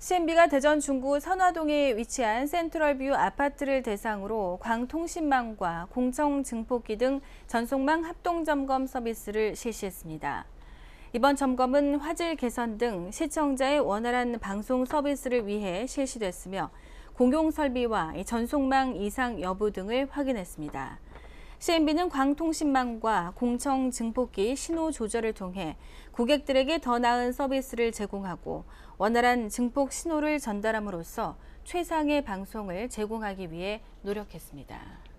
CMB가 대전 중구 선화동에 위치한 센트럴뷰 아파트를 대상으로 광통신망과 공청증폭기등전속망 합동점검 서비스를 실시했습니다. 이번 점검은 화질 개선 등 시청자의 원활한 방송 서비스를 위해 실시됐으며 공용 설비와 전송망 이상 여부 등을 확인했습니다. CNB는 광통신망과 공청 증폭기 신호 조절을 통해 고객들에게 더 나은 서비스를 제공하고 원활한 증폭 신호를 전달함으로써 최상의 방송을 제공하기 위해 노력했습니다.